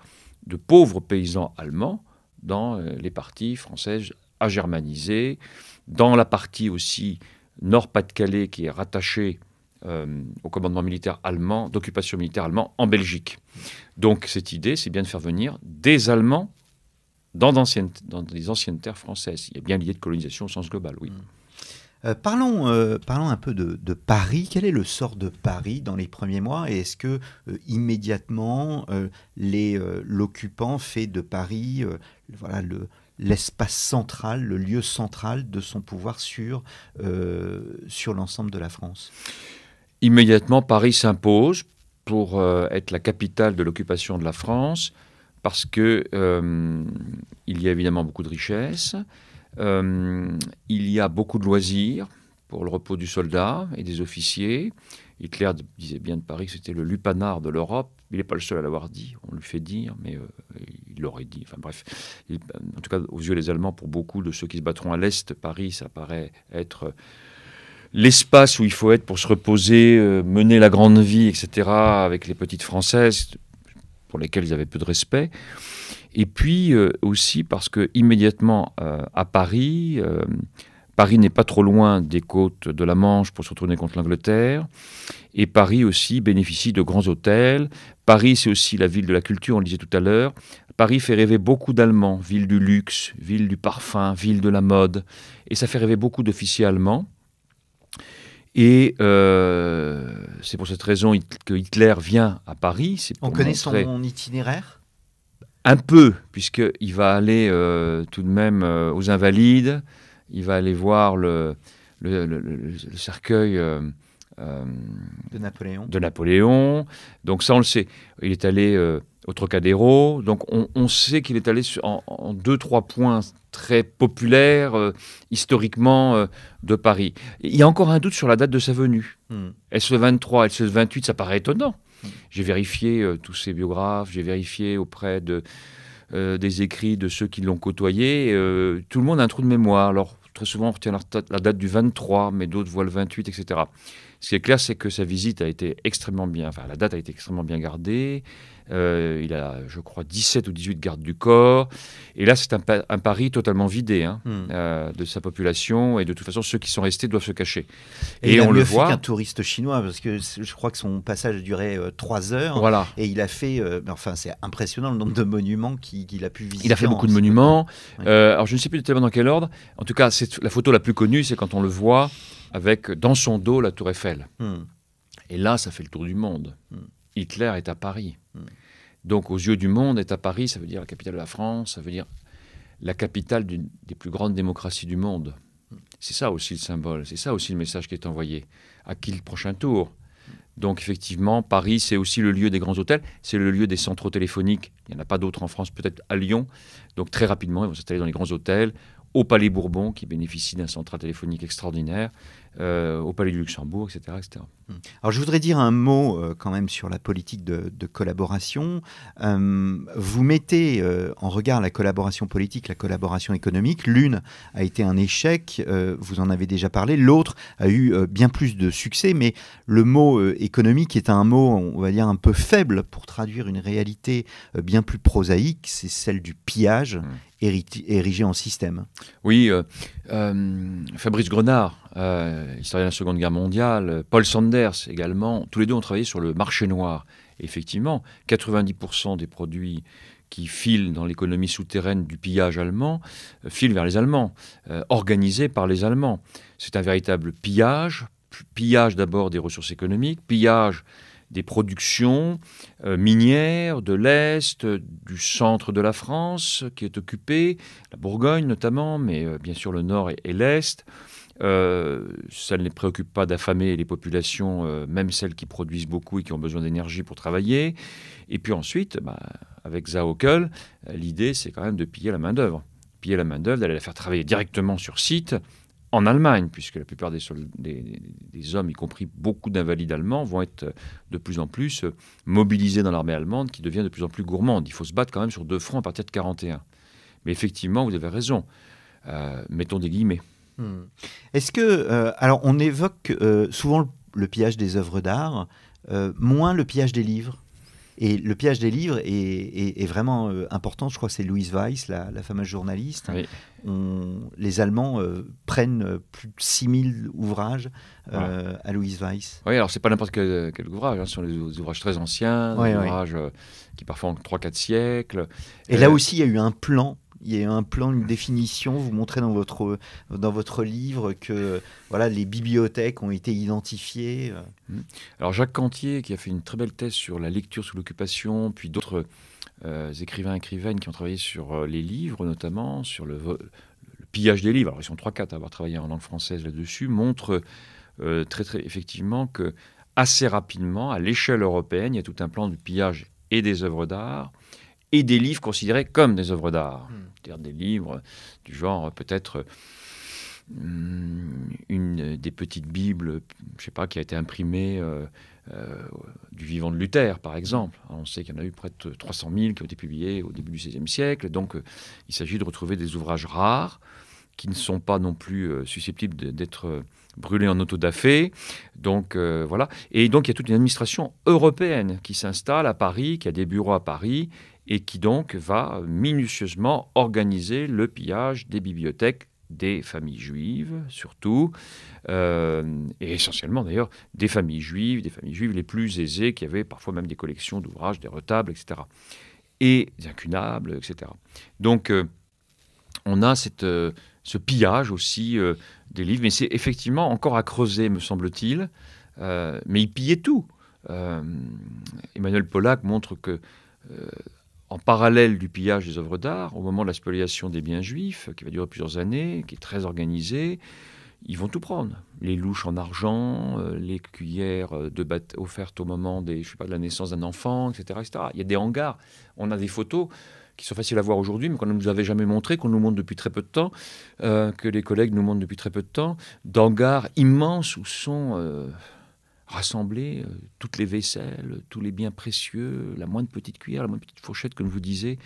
de pauvres paysans allemands dans les parties françaises à germaniser, dans la partie aussi Nord-Pas-de-Calais qui est rattachée euh, au commandement militaire allemand, d'occupation militaire allemand en Belgique. Donc cette idée, c'est bien de faire venir des Allemands dans, d'anciennes, les anciennes terres françaises. Il y a bien l'idée de colonisation au sens global, oui. Mm. Euh, parlons, euh, parlons un peu de, Paris. Quel est le sort de Paris dans les premiers mois Et est-ce que immédiatement les l'occupant fait de Paris voilà, le, l'espace central, le lieu central de son pouvoir sur, euh, sur l'ensemble de la France Immédiatement, Paris s'impose pour euh, être la capitale de l'occupation de la France, parce que euh, y a évidemment beaucoup de richesses, il y a beaucoup de loisirs pour le repos du soldat et des officiers. Hitler disait bien de Paris que c'était le lupanar de l'Europe, il n'est pas le seul à l'avoir dit, on lui fait dire, mais euh, il l'aurait dit. Enfin bref, en tout cas, aux yeux des Allemands, pour beaucoup de ceux qui se battront à l'Est, Paris, ça paraît être euh, l'espace où il faut être pour se reposer, euh, mener la grande vie, etc., avec les petites Françaises, pour lesquelles ils avaient peu de respect. Et puis aussi parce que immédiatement à Paris, Paris n'est pas trop loin des côtes de la Manche pour se retourner contre l'Angleterre. Et Paris aussi bénéficie de grands hôtels, Paris, c'est aussi la ville de la culture, on le disait tout à l'heure. Paris fait rêver beaucoup d'Allemands, ville du luxe, ville du parfum, ville de la mode. Et ça fait rêver beaucoup d'officiers allemands. Et euh, c'est pour cette raison que Hitler vient à Paris. On connaît son itinéraire Un peu, puisqu'il va aller euh, tout de même euh, aux Invalides, il va aller voir le cercueil euh, de Napoléon. De Napoléon. Donc ça, on le sait. Il est allé euh, au Trocadéro. Donc on, sait qu'il est allé en, en, deux, trois points très populaires euh, historiquement de Paris. Il y a encore un doute sur la date de sa venue. Hmm. Est-ce le 23, est-ce le 28 Ça paraît étonnant. Hmm. J'ai vérifié tous ses biographes, j'ai vérifié auprès de, des écrits de ceux qui l'ont côtoyé. tout le monde a un trou de mémoire. Alors très souvent, on retient la, la date du 23, mais d'autres voient le 28, etc. Ce qui est clair, c'est que sa visite a été extrêmement bien, enfin la date a été extrêmement bien gardée. Euh, il a, je crois, 17 ou 18 gardes du corps. Et là, c'est un, un, Paris totalement vidé hein, hmm. euh, de sa population. Et de toute façon, ceux qui sont restés doivent se cacher. Et, il a on mieux le voit. qu'un touriste chinois, parce que je crois que son passage a duré 3 euh, heures. Voilà. Et il a fait. enfin, c'est impressionnant le nombre de monuments qu'il a pu visiter. Il a fait beaucoup de monuments. alors, je ne sais plus tellement dans quel ordre. En tout cas, c'est la photo la plus connue, c'est quand on le voit avec dans son dos la tour Eiffel. Hmm. Et là, ça fait le tour du monde. Hmm. Hitler est à Paris. Hmm. Donc, aux yeux du monde, est à Paris, ça veut dire la capitale de la France, ça veut dire la capitale des plus grandes démocraties du monde. C'est ça aussi le symbole, c'est ça aussi le message qui est envoyé. À qui le prochain tour donc effectivement, Paris, c'est aussi le lieu des grands hôtels, c'est le lieu des centraux téléphoniques. Il n'y en a pas d'autres en France, peut-être à Lyon. Donc très rapidement, ils vont s'installer dans les grands hôtels au Palais Bourbon, qui bénéficie d'un central téléphonique extraordinaire, euh, au Palais du Luxembourg, etc., hmm. Alors je voudrais dire un mot euh, quand même sur la politique de, collaboration. Euh, vous mettez en regard la collaboration politique, la collaboration économique. L'une a été un échec, vous en avez déjà parlé, l'autre a eu bien plus de succès, mais le mot économique est un mot, on va dire, un peu faible pour traduire une réalité bien plus prosaïque, c'est celle du pillage hmm érigé en système. Oui, euh, euh, Fabrice Grenard, euh, historien de la Seconde Guerre mondiale, Paul Sanders également, tous les deux ont travaillé sur le marché noir. effectivement, 90% des produits qui filent dans l'économie souterraine du pillage allemand filent vers les Allemands, organisés par les Allemands. C'est un véritable pillage, pillage d'abord des ressources économiques, pillage des productions euh, minières de l'Est, du centre de la France qui est occupée, la Bourgogne notamment, mais euh, bien sûr le Nord et, l'Est. Euh, ça ne les préoccupe pas d'affamer les populations, même celles qui produisent beaucoup et qui ont besoin d'énergie pour travailler. Et puis ensuite, bah, avec Zaokel, l'idée c'est quand même de piller la main-d'œuvre. Piller la main-d'œuvre, d'aller la faire travailler directement sur site en Allemagne, puisque la plupart des, hommes, y compris beaucoup d'invalides allemands, vont être de plus en plus euh, mobilisés dans l'armée allemande, qui devient de plus en plus gourmande. Il faut se battre quand même sur deux fronts à partir de 41. Mais effectivement, vous avez raison. Euh, mettons des guillemets. Hmm. Est-ce que, euh, alors, on évoque souvent le, pillage des œuvres d'art, moins le pillage des livres et le piège des livres est, vraiment euh, important. Je crois que c'est Louise Weiss, la, fameuse journaliste. les Allemands euh, prennent euh, plus de 6000 ouvrages à Louise Weiss. Oui, alors c'est pas n'importe quel, quel, ouvrage. sur hein. Ce sont des ouvrages très anciens, des ouvrages qui parfois ont 3-4 siècles. Et là aussi, il y a eu un plan il y a un plan, une définition. Vous montrez dans votre, dans votre livre que voilà, les bibliothèques ont été identifiées. Euh. Mmh. Alors Jacques Cantier, qui a fait une très belle thèse sur la lecture sous l'occupation, puis d'autres écrivains euh, écrivains écrivaines qui ont travaillé sur euh, les livres notamment, sur le, pillage des livres, alors ils sont trois, quatre à avoir travaillé en langue française là-dessus, montre très, très effectivement que assez rapidement, à l'échelle européenne, il y a tout un plan du pillage et des œuvres d'art et des livres considérés comme des œuvres d'art. Hmm. C'est-à-dire des livres du genre euh, peut-être hmm, une des petites bibles, je sais pas, qui a été imprimée euh, euh, du vivant de Luther, par exemple. on sait qu'il y en a eu près de 300 000 qui ont été publiés au début du XVIe siècle. Donc, il s'agit de retrouver des ouvrages rares qui ne sont pas non plus susceptibles d'être brûlés en autodafé. Donc, voilà. Et donc, il y a toute une administration européenne qui s'installe à Paris, qui a des bureaux à Paris et qui donc va minutieusement organiser le pillage des bibliothèques des familles juives, surtout, euh, et essentiellement d'ailleurs des familles juives, des familles juives les plus aisées, qui avaient parfois même des collections d'ouvrages, des retables, etc. Et des incunables, etc. Donc euh, on a cette, euh, ce pillage aussi des livres, mais c'est effectivement encore à creuser, me semble-t-il, mais ils pillaient tout. Emmanuel Pollack montre que en parallèle du pillage des œuvres d'art, au moment de la spoliation des biens juifs, qui va durer plusieurs années, qui est très organisée, ils vont tout prendre. Les louches en argent, euh, les cuillères euh, offertes au moment des, je pas, de la naissance d'un enfant, etc., Il y a des hangars. On a des photos qui sont faciles à voir aujourd'hui, mais qu'on ne nous avait jamais montrées, qu'on nous montre depuis très peu de temps, euh, que les collègues nous montrent depuis très peu de temps, d'hangars immenses où sont rassembler euh, toutes les vaisselles, tous les biens précieux, la moindre petite cuillère, la moindre petite fourchette, comme je vous disais,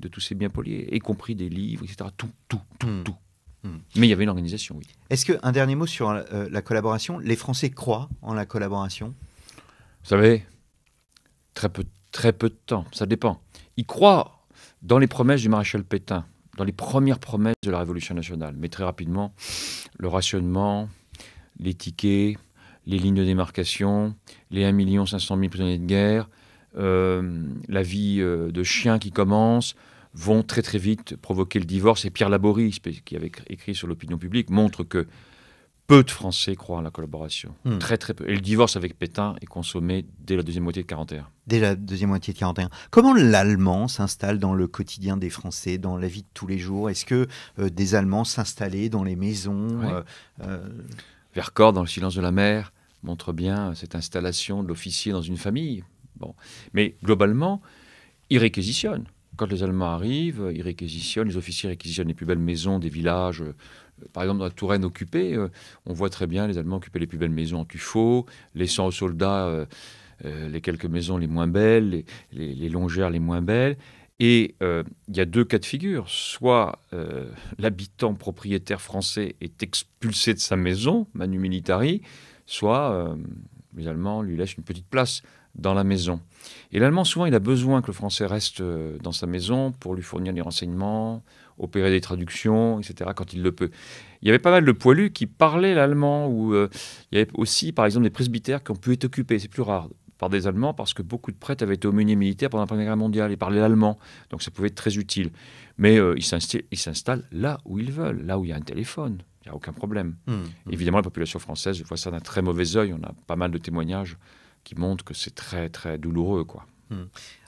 de tous ces biens poliés, y compris des livres, etc. Tout, tout, tout, hmm. tout. Hmm. Mais il y avait une organisation, oui. Est-ce qu'un dernier mot sur euh, la collaboration Les Français croient en la collaboration Vous savez, très peu, très peu de temps, ça dépend. Ils croient dans les promesses du maréchal Pétain, dans les premières promesses de la Révolution nationale. Mais très rapidement, le rationnement, les tickets, les lignes de démarcation, les 1 500 000 prisonniers de guerre, euh, la vie euh, de chien qui commence, vont très très vite provoquer le divorce. Et Pierre Laboris, qui avait écrit sur l'opinion publique, montre que peu de Français croient à la collaboration. Hmm. Très très peu. Et le divorce avec Pétain est consommé dès la deuxième moitié de 41. Dès la deuxième moitié de 41. Comment l'allemand s'installe dans le quotidien des Français, dans la vie de tous les jours Est-ce que euh, des Allemands s'installaient dans les maisons Vers corps, dans le silence de la mer, montre bien cette installation de l'officier dans une famille. Bon. Mais globalement, ils réquisitionnent. Quand les Allemands arrivent, ils réquisitionnent, les officiers réquisitionnent les plus belles maisons des villages. Euh, par exemple, dans la Touraine occupée, euh, on voit très bien les Allemands occuper les plus belles maisons en tuffeau, laissant aux soldats euh, les quelques maisons les moins belles, les, longères les moins belles. Et il y a deux cas de figure. Soit l'habitant propriétaire français est expulsé de sa maison, manu militari, soit euh, les Allemands lui laissent une petite place dans la maison. Et l'Allemand, souvent, il a besoin que le Français reste euh, dans sa maison pour lui fournir des renseignements, opérer des traductions, etc., quand il le peut. Il y avait pas mal de poilus qui parlaient l'allemand, ou euh, il y avait aussi, par exemple, des presbytères qui ont pu être occupés, c'est plus rare, par des Allemands, parce que beaucoup de prêtres avaient été aumôniers militaires pendant la Première Guerre mondiale, ils parlaient l'allemand, donc ça pouvait être très utile. Mais ils s'installent là où ils veulent, là où il y a un téléphone, il n'y a aucun problème. Hmm. Hmm. Évidemment, la population française voit ça d'un très mauvais œil. On a pas mal de témoignages qui montrent que c'est très, très douloureux. quoi. Hmm.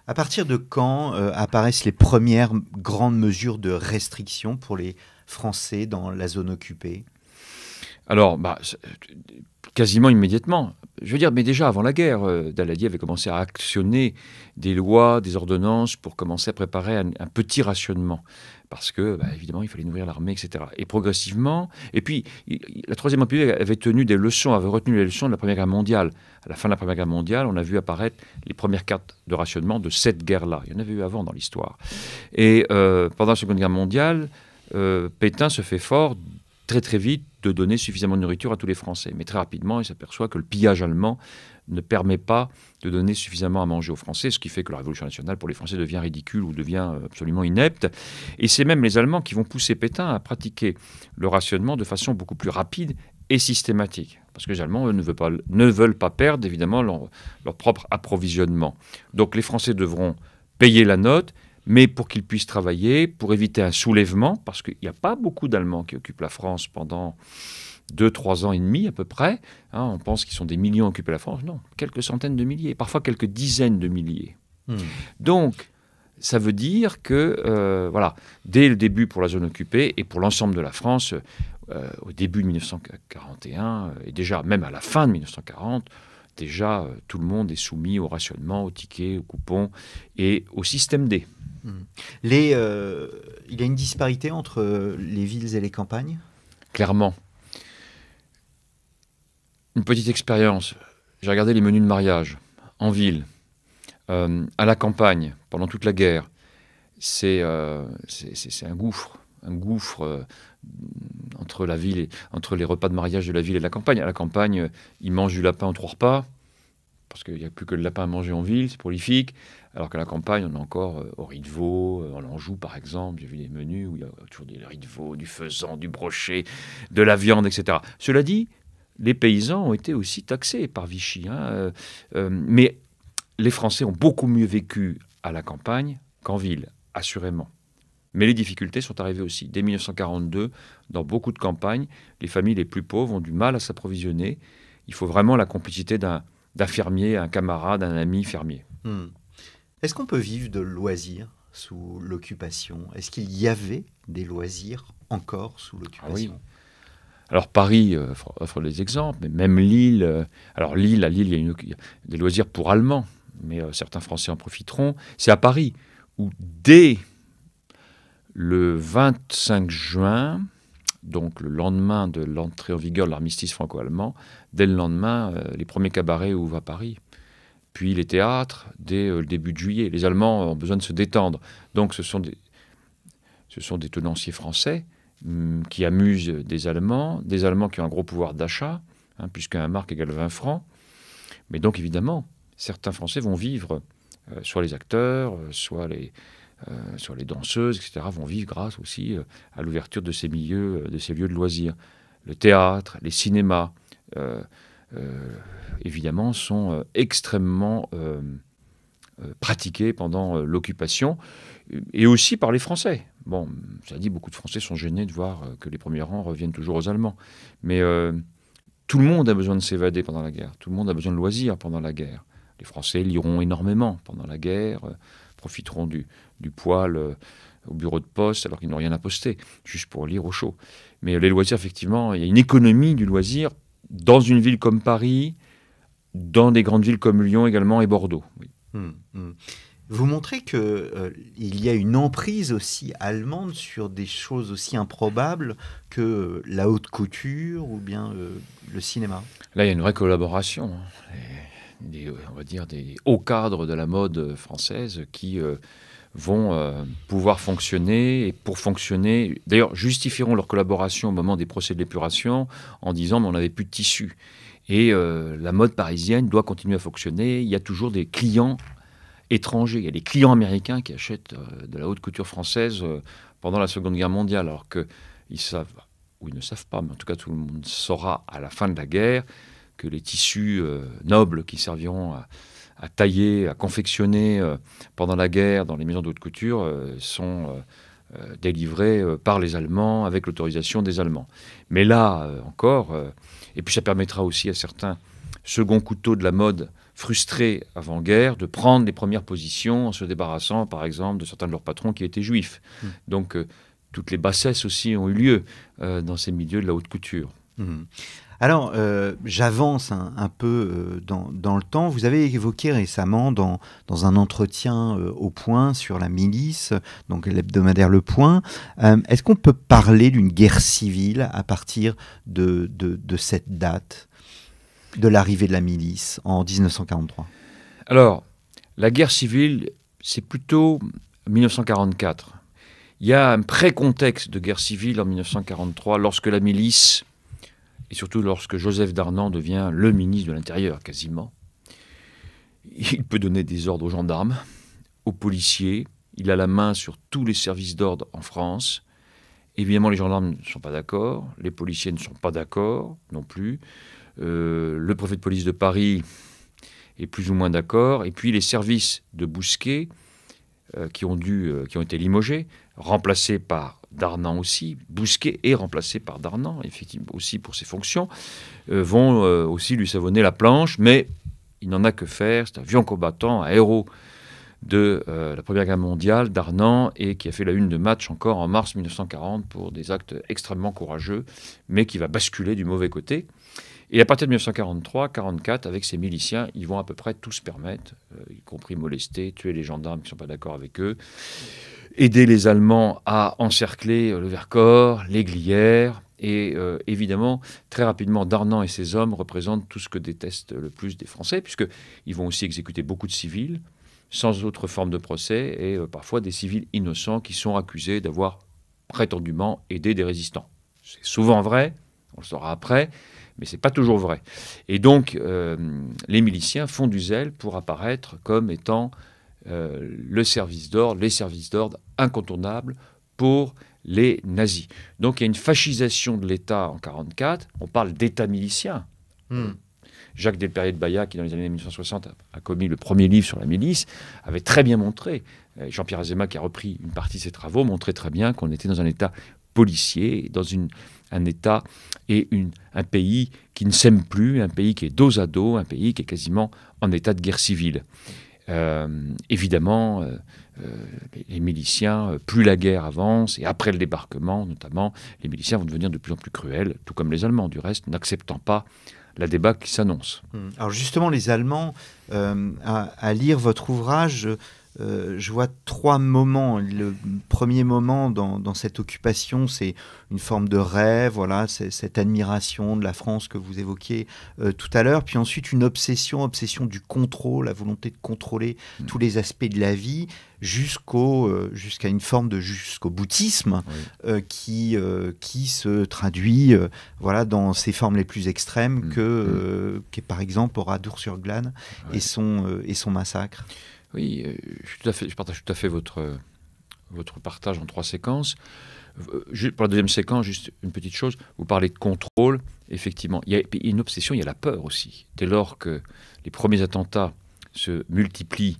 À partir de quand euh, apparaissent les premières grandes mesures de restriction pour les Français dans la zone occupée alors, bah, quasiment immédiatement. Je veux dire, mais déjà avant la guerre, euh, Daladier avait commencé à actionner des lois, des ordonnances pour commencer à préparer un, petit rationnement. Parce que, bah, évidemment, il fallait nourrir l'armée, etc. Et progressivement. Et puis, la Troisième République avait tenu des leçons, avait retenu les leçons de la Première Guerre mondiale. À la fin de la Première Guerre mondiale, on a vu apparaître les premières cartes de rationnement de cette guerre-là. Il y en avait eu avant dans l'histoire. Et euh, pendant la Seconde Guerre mondiale, euh, Pétain se fait fort très très vite de donner suffisamment de nourriture à tous les Français. Mais très rapidement, il s'aperçoit que le pillage allemand ne permet pas de donner suffisamment à manger aux Français, ce qui fait que la Révolution nationale pour les Français devient ridicule ou devient euh, absolument inepte. Et c'est même les Allemands qui vont pousser Pétain à pratiquer le rationnement de façon beaucoup plus rapide et systématique. Parce que les Allemands, ne, veulent pas, perdre, évidemment, leur propre approvisionnement. Donc les Français devront payer la note mais pour qu'ils puissent travailler, pour éviter un soulèvement, parce qu'il n'y a pas beaucoup d'Allemands qui occupent la France pendant 2-3 ans et demi à peu près. Hein, on pense qu'ils sont des millions à la France. Non, quelques centaines de milliers, parfois quelques dizaines de milliers. Hmm. Donc, ça veut dire que, euh, voilà, dès le début pour la zone occupée et pour l'ensemble de la France, euh, au début de 1941 euh, et déjà même à la fin de 1940, déjà tout le monde est soumis au rationnement, aux tickets, aux coupons et au système D. Hmm. Les, euh, il y a une disparité entre euh, les villes et les campagnes Clairement. Une petite expérience. J'ai regardé les menus de mariage en ville, euh, à la campagne, pendant toute la guerre. C'est un gouffre, un gouffre entre la ville, et, entre les repas de mariage de la ville et la campagne. À la campagne, ils mangent du lapin en trois repas parce qu'il n'y a plus que le lapin à manger en ville, c'est prolifique. Alors qu'à la campagne, on a encore euh, au riz de veau, euh, en l'Anjou par exemple, j'ai vu des menus où il y a toujours des riz de veau, du faisan, du brochet, de la viande, etc. Cela dit, les paysans ont été aussi taxés par Vichy. Hein, euh, mais les Français ont beaucoup mieux vécu à la campagne qu'en ville, assurément. Mais les difficultés sont arrivées aussi. Dès 1942, dans beaucoup de campagnes, les familles les plus pauvres ont du mal à s'approvisionner. Il faut vraiment la complicité d'un fermier, d'un camarade, d'un ami fermier. Hmm. Est-ce qu'on peut vivre de loisirs sous l'occupation Est-ce qu'il y avait des loisirs encore sous ah l'occupation Alors Paris euh, offre, des exemples, mais même Lille. Euh, alors Lille, à Lille, il y a, des loisirs pour Allemands, mais euh, certains Français en profiteront. C'est à Paris où dès le 25 juin, donc le lendemain de l'entrée en vigueur de l'armistice franco-allemand, dès le lendemain, les premiers cabarets ouvrent à Paris puis les théâtres dès euh, le début de juillet. Les Allemands ont besoin de se détendre. Donc ce sont des, ce sont des tenanciers français hum, qui amusent des Allemands, des Allemands qui ont un gros pouvoir d'achat, hein, puisqu'un marque égale 20 francs. Mais donc évidemment, certains Français vont vivre, euh, soit les acteurs, euh, soit les, les danseuses, etc., vont vivre grâce aussi à l'ouverture de ces milieux, de ces lieux de loisirs. Le théâtre, les cinémas, euh, évidemment, sont euh, extrêmement euh, pratiqués pendant l'occupation et aussi par les Français. Bon, ça dit, beaucoup de Français sont gênés de voir que les premiers rangs reviennent toujours aux Allemands. Mais tout le monde a besoin de s'évader pendant la guerre. Tout le monde a besoin de loisirs pendant la guerre. Les Français liront énormément pendant la guerre, profiteront du, du poil au bureau de poste alors qu'ils n'ont rien à poster, juste pour lire au chaud. Mais les loisirs, effectivement, il y a une économie du loisir dans une ville comme Paris, dans des grandes villes comme Lyon également et Bordeaux. Hum, hum. Vous montrez que euh, il y a une emprise aussi allemande sur des choses aussi improbables que euh, la haute couture ou bien euh, le cinéma. Là, il y a une vraie collaboration. Hein. on va dire des hauts cadres de la mode française qui vont euh, pouvoir fonctionner et pour fonctionner, d'ailleurs, justifieront leur collaboration au moment des procès de l'épuration en disant mais on n'avait plus de tissu. Et euh, la mode parisienne doit continuer à fonctionner. Il y a toujours des clients étrangers. Il y a des clients américains qui achètent euh, de la haute couture française pendant la Seconde Guerre mondiale, alors qu'ils savent, ou ils ne savent pas, mais en tout cas tout le monde saura à la fin de la guerre que les tissus nobles qui serviront à à tailler, à confectionner euh, pendant la guerre dans les maisons de haute couture euh, sont euh, délivrés par les Allemands avec l'autorisation des Allemands. Mais là encore, et puis ça permettra aussi à certains seconds couteaux de la mode frustrés avant-guerre de prendre les premières positions en se débarrassant par exemple de certains de leurs patrons qui étaient juifs. Mmh. Donc toutes les bassesses aussi ont eu lieu dans ces milieux de la haute couture. Mmh. Alors, euh, j'avance un, peu euh, dans, le temps. Vous avez évoqué récemment dans, un entretien euh, au point sur la milice, donc l'hebdomadaire Le Point. Est-ce qu'on peut parler d'une guerre civile à partir de, de cette date, de l'arrivée de la milice en 1943 Alors, la guerre civile, c'est plutôt 1944. Il y a un pré-contexte de guerre civile en 1943 lorsque la milice et surtout lorsque Joseph Darnand devient le ministre de l'Intérieur quasiment, il peut donner des ordres aux gendarmes, aux policiers, il a la main sur tous les services d'ordre en France. Évidemment, les gendarmes ne sont pas d'accord, les policiers ne sont pas d'accord non plus, euh, le préfet de police de Paris est plus ou moins d'accord, et puis les services de Bousquet, euh, qui, ont dû, euh, qui ont été limogés, remplacés par Darnan aussi, Bousquet est remplacé par Darnan, effectivement, aussi pour ses fonctions, euh, vont euh, aussi lui savonner la planche, mais il n'en a que faire. C'est un vieux combattant, un héros de euh, la Première Guerre mondiale, Darnan, et qui a fait la une de match encore en mars 1940 pour des actes extrêmement courageux, mais qui va basculer du mauvais côté. Et à partir de 1943-44, avec ses miliciens, ils vont à peu près tout se permettre, y compris molester, tuer les gendarmes qui ne sont pas d'accord avec eux aider les Allemands à encercler euh, le Vercors, les Et euh, évidemment, très rapidement, Darnand et ses hommes représentent tout ce que détestent le plus des Français, puisqu'ils vont aussi exécuter beaucoup de civils, sans autre forme de procès, et euh, parfois des civils innocents qui sont accusés d'avoir prétendument aidé des résistants. C'est souvent vrai, on le saura après, mais ce n'est pas toujours vrai. Et donc, les miliciens font du zèle pour apparaître comme étant euh, le service d'ordre, les services d'ordre incontournables pour les nazis. Donc il y a une fascisation de l'État en 1944. On parle d'État milicien. Hmm. Jacques Delperrier de Bayac, qui dans les années 1960 a commis le premier livre sur la milice, avait très bien montré, euh, Jean-Pierre Azéma qui a repris une partie de ses travaux, montrait très bien qu'on était dans un État policier, dans un État et un pays qui ne s'aime plus, un pays qui est dos à dos, un pays qui est quasiment en état de guerre civile. Euh, évidemment, euh, euh, les, miliciens, plus la guerre avance, et après le débarquement notamment, les miliciens vont devenir de plus en plus cruels, tout comme les Allemands du reste, n'acceptant pas la débat qui s'annonce. Hmm. Alors justement, les Allemands, à, lire votre ouvrage, euh, je vois trois moments. Le premier moment dans, cette occupation, c'est une forme de rêve, voilà, cette admiration de la France que vous évoquiez euh, tout à l'heure. Puis ensuite, une obsession, obsession du contrôle, la volonté de contrôler mm. tous les aspects de la vie, jusqu'au euh, jusqu'à une forme de jusqu'au boutisme qui qui se traduit, voilà, dans ses formes les plus extrêmes mm. que mm. par exemple Oradour sur Glane et son et son massacre. Oui, euh, je, à fait, je partage tout à fait votre, euh, votre partage en trois séquences. Euh, pour la deuxième séquence, juste une petite chose. Vous parlez de contrôle. Effectivement, il y a une obsession, il y a la peur aussi. Dès lors que les premiers attentats se multiplient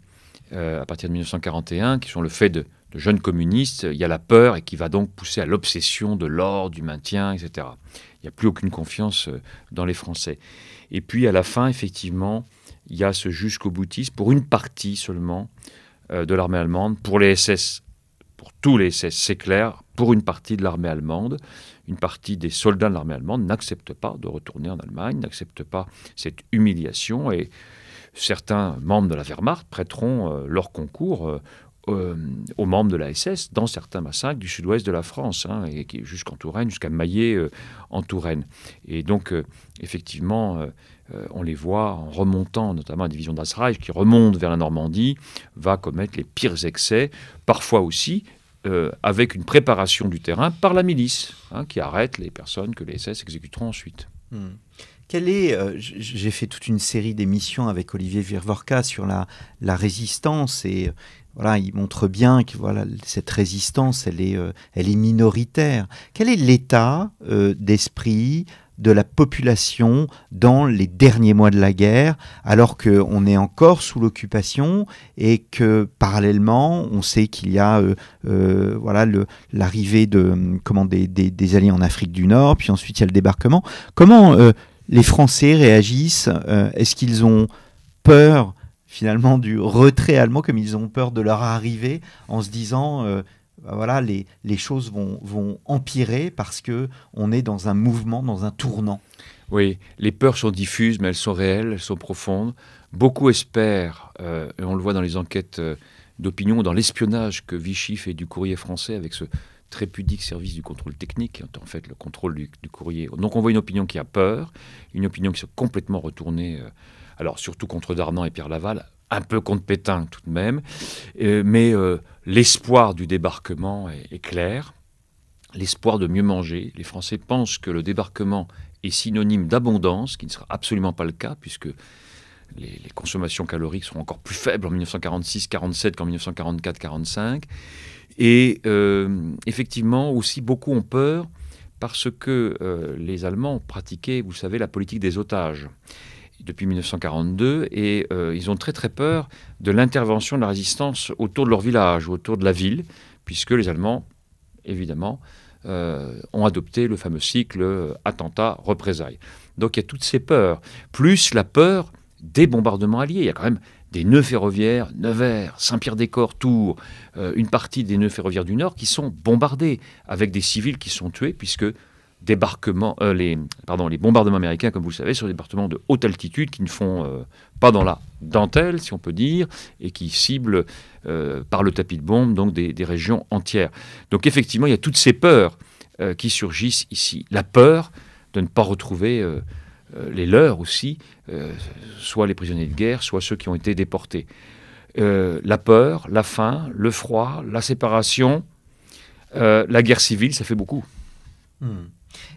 à partir de 1941, qui sont le fait de, de, jeunes communistes, il y a la peur et qui va donc pousser à l'obsession de l'ordre, du maintien, etc. Il n'y a plus aucune confiance dans les Français. Et puis à la fin, effectivement, il y a ce jusqu'au boutisme pour une partie seulement euh, de l'armée allemande, pour les SS, pour tous les SS, c'est clair, pour une partie de l'armée allemande, une partie des soldats de l'armée allemande n'acceptent pas de retourner en Allemagne, n'acceptent pas cette humiliation et certains membres de la Wehrmacht prêteront euh, leur concours euh, euh, aux membres de la SS dans certains massacres du sud-ouest de la France, hein, et jusqu'en Touraine, jusqu'à Maillet euh, en Touraine. Et donc, euh, effectivement, on les voit en remontant, notamment la division d'Asraïch, qui remonte vers la Normandie, va commettre les pires excès, parfois aussi avec une préparation du terrain par la milice, hein, qui arrête les personnes que les SS exécuteront ensuite. Hmm. Quelle est, j'ai fait toute une série d'émissions avec Olivier virvorka sur la, la résistance et voilà, il montre bien que voilà, cette résistance, elle est, euh, elle est minoritaire. Quel est l'état euh, d'esprit de la population dans les derniers mois de la guerre, alors qu'on est encore sous l'occupation et que parallèlement, on sait qu'il y a euh, l'arrivée de comment des, des, alliés en Afrique du Nord, puis ensuite il y a le débarquement. Comment les Français réagissent Est-ce qu'ils ont peur finalement du retrait allemand, comme ils ont peur de leur arriver en se disant euh, bah voilà, les, les choses vont, vont empirer parce que on est dans un mouvement, dans un tournant. Oui, les peurs sont diffuses, mais elles sont réelles, elles sont profondes. Beaucoup espèrent, euh, et on le voit dans les enquêtes euh, d'opinion, dans l'espionnage que Vichy fait du courrier français avec ce très pudique service du contrôle technique, en fait le contrôle du, courrier. Donc on voit une opinion qui a peur, une opinion qui s'est complètement retournée. Alors surtout contre Darnan et Pierre Laval, un peu contre Pétain tout de même, euh, mais euh, l'espoir du débarquement est, clair, l'espoir de mieux manger. Les Français pensent que le débarquement est synonyme d'abondance, qui ne sera absolument pas le cas, puisque les, consommations caloriques seront encore plus faibles en 1946-47 qu'en 1944-45. Et euh, effectivement, aussi, beaucoup ont peur parce que les Allemands pratiquaient, vous savez, la politique des otages depuis 1942 et euh, ils ont très très peur de l'intervention de la résistance autour de leur village ou autour de la ville, puisque les Allemands, évidemment, euh, ont adopté le fameux cycle euh, attentat-représailles. Donc il y a toutes ces peurs, plus la peur des bombardements alliés. Il y a quand même des nœuds ferroviaires, Nevers, Saint-Pierre-des-Corps, Tours, une partie des nœuds ferroviaires du Nord qui sont bombardés avec des civils qui sont tués puisque euh, les, bombardements américains, comme vous le savez, sur les départements de haute altitude qui ne font euh, pas dans la dentelle, si on peut dire, et qui ciblent euh, par le tapis de bombe donc des, régions entières. Donc effectivement, il y a toutes ces peurs qui surgissent ici. La peur de ne pas retrouver les leurs aussi, soit les prisonniers de guerre, soit ceux qui ont été déportés. la peur, la faim, le froid, la séparation, la guerre civile, ça fait beaucoup. Hmm.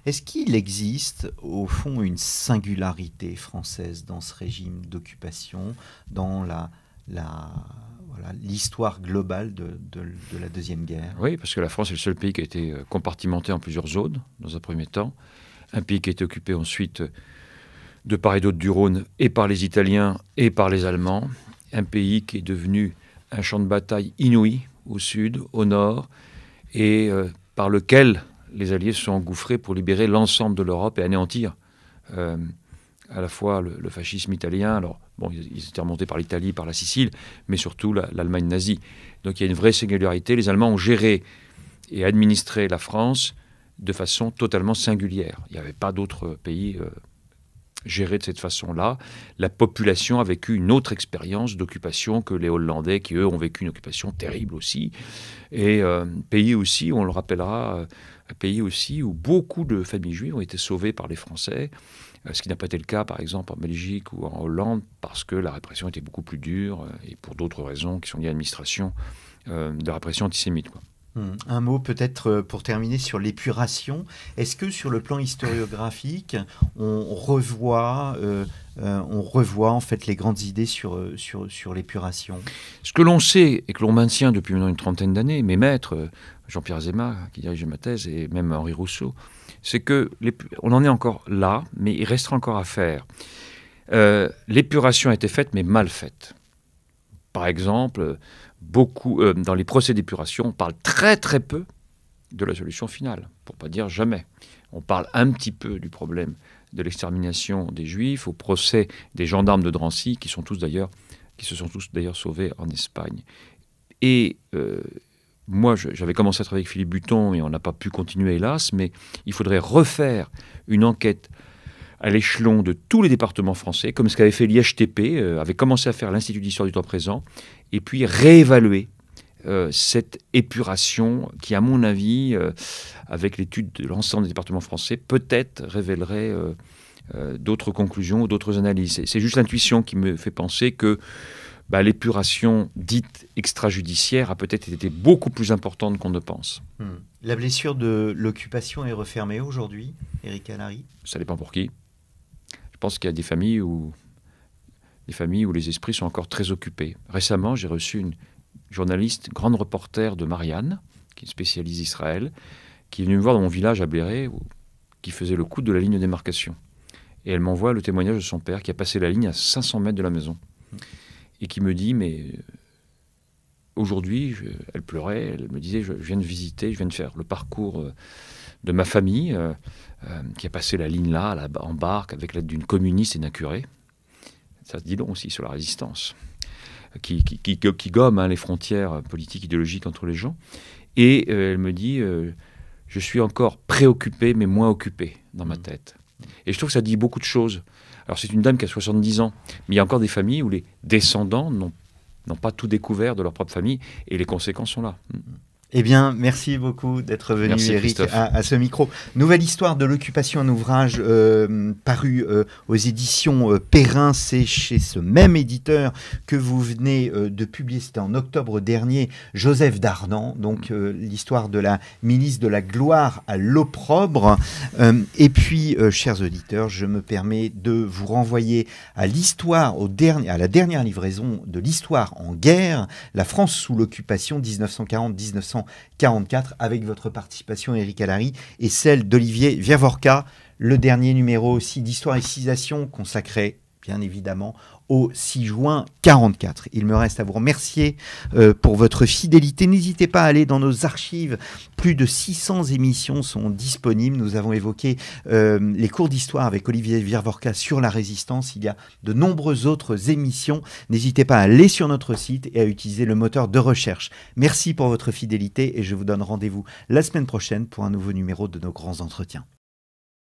Est-ce qu'il existe, au fond, une singularité française dans ce régime d'occupation, dans la, l'histoire globale de, la Deuxième Guerre. Oui, parce que la France est le seul pays qui a été euh, compartimenté en plusieurs zones, dans un premier temps. Un pays qui a été occupé ensuite euh, de part et d'autre du Rhône, et par les Italiens et par les Allemands. Un pays qui est devenu un champ de bataille inouï au sud, au nord, et euh, par lequel les Alliés se sont engouffrés pour libérer l'ensemble de l'Europe et anéantir euh, à la fois le, fascisme italien, alors bon, ils, étaient remontés par l'Italie, par la Sicile, mais surtout l'Allemagne nazie. Donc il y a une vraie singularité. Les Allemands ont géré et administré la France de façon totalement singulière. Il n'y avait pas d'autres pays euh, gérés de cette façon-là. La population a vécu une autre expérience d'occupation que les Hollandais, qui eux ont vécu une occupation terrible aussi. Et euh, pays aussi, on le rappellera, un pays aussi où beaucoup de familles juives ont été sauvées par les Français, euh, ce qui n'a pas été le cas par exemple en Belgique ou en Hollande parce que la répression était beaucoup plus dure euh, et pour d'autres raisons qui sont liées à l'administration euh, de répression antisémite. Un mot peut-être euh, pour terminer sur l'épuration. Est-ce que sur le plan historiographique, on revoit, euh, euh, on revoit en fait les grandes idées sur, sur, l'épuration Ce que l'on sait et que l'on maintient depuis maintenant une trentaine d'années, mes maîtres, Jean-Pierre Zema, qui dirige ma thèse, et même Henri Rousseau, c'est que on en est encore là, mais il restera encore à faire. l'épuration a été faite, mais mal faite. Par exemple, beaucoup, euh, dans les procès d'épuration, on parle très très peu de la solution finale, pour pas dire jamais. On parle un petit peu du problème de l'extermination des Juifs, au procès des gendarmes de Drancy, qui se sont tous d'ailleurs sauvés en Espagne. Et euh, moi, j'avais commencé à travailler avec Philippe Buton et on n'a pas pu continuer, hélas, mais il faudrait refaire une enquête à l'échelon de tous les départements français, comme ce qu'avait fait l'IHTP, euh, avait commencé à faire l'Institut d'histoire du temps présent, et puis réévaluer euh, cette épuration qui, à mon avis, euh, avec l'étude de l'ensemble des départements français, peut-être révélerait d'autres conclusions, ou d'autres analyses. C'est juste l'intuition qui me fait penser que bah, l'épuration dite extrajudiciaire a peut-être été beaucoup plus importante qu'on ne pense. Hmm. La blessure de l'occupation est refermée aujourd'hui, Eric Canary Ça dépend pour qui. Je pense qu'il y a des familles où les esprits sont encore très occupés. Récemment, j'ai reçu une journaliste, grande reporter de Marianne, qui spécialise Israël, qui est venue me voir dans mon village à Bléré, qui faisait le coup de la ligne de démarcation. Et elle m'envoie le témoignage de son père qui a passé la ligne à 500 mètres de la maison et qui me dit Mais euh, aujourd'hui, elle pleurait, elle me disait je, viens de visiter, je viens de faire le parcours euh, de ma famille. Euh, euh, qui a passé la ligne là, en barque, avec l'aide d'une communiste et d'un curé. Ça se dit long aussi sur la résistance, euh, qui, qui, gomme hein, les frontières politiques, idéologiques entre les gens. Et euh, elle me dit Je suis encore préoccupé, mais moins occupé dans ma mmh. tête. Et je trouve que ça dit beaucoup de choses. Alors, c'est une dame qui a 70 ans, mais il y a encore des familles où les descendants n'ont pas tout découvert de leur propre famille, et les conséquences sont là. Mmh. Eh bien, merci beaucoup d'être venu, merci, à, ce micro. Nouvelle histoire de l'occupation, un ouvrage euh, paru euh, aux éditions euh, Perrin. C'est chez ce même éditeur que vous venez de publier, c'était en octobre dernier, Joseph Darnan, donc l'histoire de la milice de la gloire à l'opprobre. et puis, chers auditeurs, je me permets de vous renvoyer à l'histoire, au à la dernière livraison de l'histoire en guerre, la France sous l'occupation 1940-1940. 44 avec votre participation, Eric Alary et celle d'Olivier Viavorca, le dernier numéro aussi d'histoire et Cisation consacré bien évidemment au 6 juin 44. Il me reste à vous remercier euh, pour votre fidélité. N'hésitez pas à aller dans nos archives. Plus de 600 émissions sont disponibles. Nous avons évoqué euh, les cours d'histoire avec Olivier virvorka sur la résistance. Il y a de nombreuses autres émissions. N'hésitez pas à aller sur notre site et à utiliser le moteur de recherche. Merci pour votre fidélité et je vous donne rendez-vous la semaine prochaine pour un nouveau numéro de nos grands entretiens.